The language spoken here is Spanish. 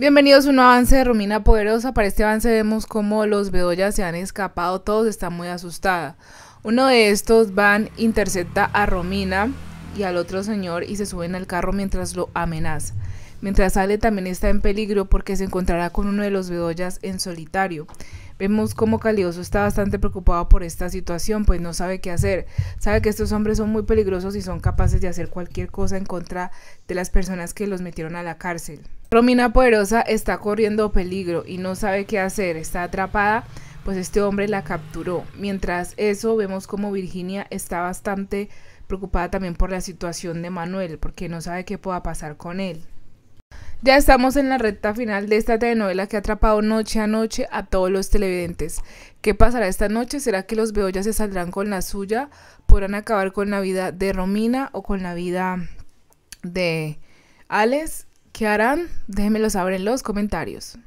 Bienvenidos a un avance de Romina Poderosa. Para este avance vemos cómo los Bedoya se han escapado, todos están muy asustados. Uno de estos van, intercepta a Romina y al otro señor y se suben al carro mientras lo amenaza. Mientras sale también está en peligro porque se encontrará con uno de los Bedoyas en solitario. Vemos como Calioso está bastante preocupado por esta situación, pues no sabe qué hacer. Sabe que estos hombres son muy peligrosos y son capaces de hacer cualquier cosa en contra de las personas que los metieron a la cárcel. Romina Poderosa está corriendo peligro y no sabe qué hacer, está atrapada, pues este hombre la capturó. Mientras eso, vemos como Virginia está bastante preocupada también por la situación de Manuel, porque no sabe qué pueda pasar con él. Ya estamos en la recta final de esta telenovela que ha atrapado noche a noche a todos los televidentes. ¿Qué pasará esta noche? ¿Será que los ya se saldrán con la suya? ¿Podrán acabar con la vida de Romina o con la vida de Alex? ¿Qué harán? Déjenmelo saber en los comentarios.